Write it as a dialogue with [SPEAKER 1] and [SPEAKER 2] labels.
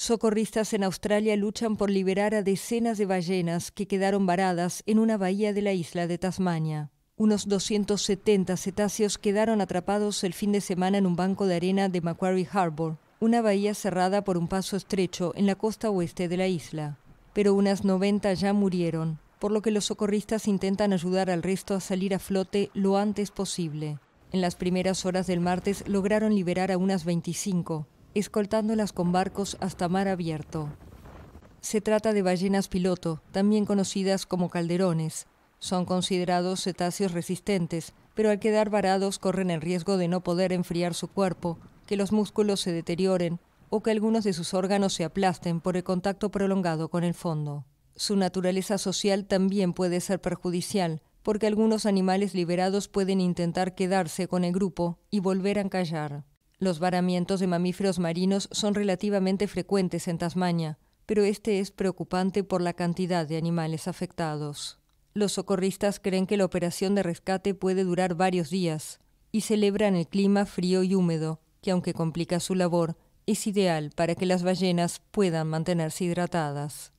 [SPEAKER 1] Socorristas en Australia luchan por liberar a decenas de ballenas que quedaron varadas en una bahía de la isla de Tasmania. Unos 270 cetáceos quedaron atrapados el fin de semana en un banco de arena de Macquarie Harbour, una bahía cerrada por un paso estrecho en la costa oeste de la isla. Pero unas 90 ya murieron, por lo que los socorristas intentan ayudar al resto a salir a flote lo antes posible. En las primeras horas del martes lograron liberar a unas 25, escoltándolas con barcos hasta mar abierto. Se trata de ballenas piloto, también conocidas como calderones. Son considerados cetáceos resistentes, pero al quedar varados corren el riesgo de no poder enfriar su cuerpo, que los músculos se deterioren o que algunos de sus órganos se aplasten por el contacto prolongado con el fondo. Su naturaleza social también puede ser perjudicial, porque algunos animales liberados pueden intentar quedarse con el grupo y volver a encallar. Los varamientos de mamíferos marinos son relativamente frecuentes en Tasmania, pero este es preocupante por la cantidad de animales afectados. Los socorristas creen que la operación de rescate puede durar varios días y celebran el clima frío y húmedo, que aunque complica su labor, es ideal para que las ballenas puedan mantenerse hidratadas.